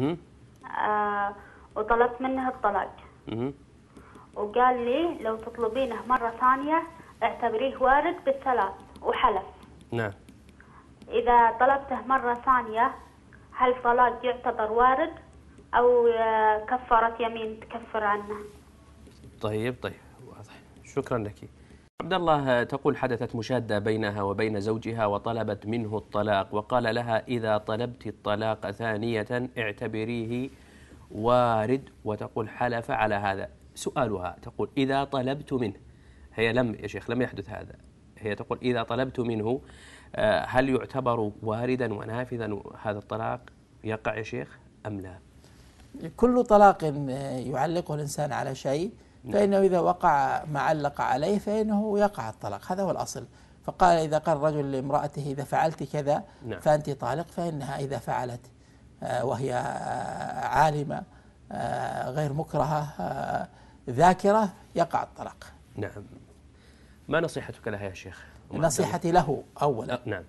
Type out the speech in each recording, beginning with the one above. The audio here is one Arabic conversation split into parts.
آه وطلبت منه الطلاق وقال لي لو تطلبينه مرة ثانية اعتبريه وارد بالثلاث وحلف نعم إذا طلبته مرة ثانية هل طلاق يعتبر وارد أو آه، كفارة يمين تكفر عنه طيب طيب واضح شكرا لك عبد الله تقول حدثت مشادة بينها وبين زوجها وطلبت منه الطلاق وقال لها إذا طلبت الطلاق ثانية اعتبريه وارد وتقول حلف على هذا سؤالها تقول إذا طلبت منه هي لم يا شيخ لم يحدث هذا هي تقول إذا طلبت منه آه، هل يعتبر واردا ونافذا هذا الطلاق يقع يا شيخ أم لا كل طلاق آه، يعلقه الإنسان على شيء فإنه إذا وقع ما علق عليه فإنه يقع الطلاق هذا هو الأصل فقال إذا قال رجل لامرأته إذا فعلت كذا نعم. فأنت طالق فإنها إذا فعلت آه، وهي آه، عالمة آه، غير مكرهة ذاكرة يقع الطلاق نعم ما نصيحتك لها يا شيخ نصيحتي له أولا نعم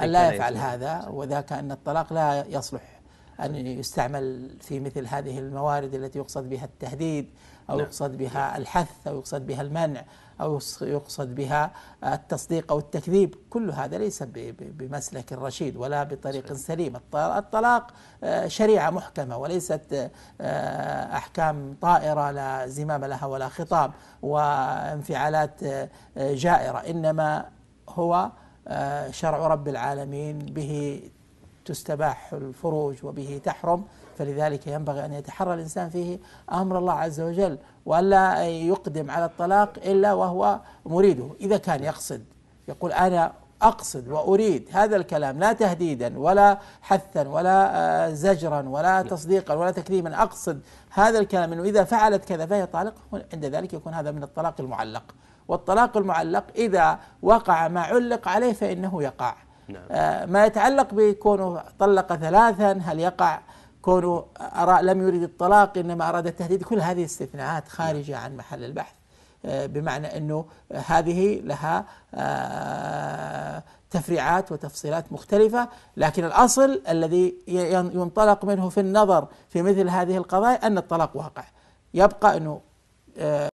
ألا يفعل هذا وذاك أن الطلاق لا يصلح أن يستعمل في مثل هذه الموارد التي يقصد بها التهديد أو نعم. يقصد بها الحث أو يقصد بها المنع أو يقصد بها التصديق أو التكذيب كل هذا ليس بمسلك رشيد ولا بطريق سليم الطلاق آه، شريعة محكمة وليست آه، أحكام طائرة لا زمام لها ولا خطاب وانفعالات آه، جائرة إنما هو شرع رب العالمين به تستباح الفروج وبه تحرم فلذلك ينبغي أن يتحرى الإنسان فيه أمر الله عز وجل وألا يقدم على الطلاق إلا وهو مريده إذا كان يقصد يقول أنا أقصد وأريد هذا الكلام لا تهديدا ولا حثا ولا آه، زجرا ولا تصديقا ولا تكريما أقصد هذا الكلام أنه إذا فعلت كذا فهي طالق عند ذلك يكون هذا من الطلاق المعلق والطلاق المعلق إذا وقع ما علق عليه فإنه يقع نعم. آه، ما يتعلق بكونه طلق ثلاثا هل يقع كونه أرى لم يريد الطلاق إنما أراد التهديد كل هذه استثناءات نعم. خارجة عن محل البحث آه، بمعنى أنه هذه لها آه، تفريعات وتفصيلات مختلفة لكن الأصل الذي ينطلق منه في النظر في مثل هذه القضايا أن الطلاق واقع يبقى أنه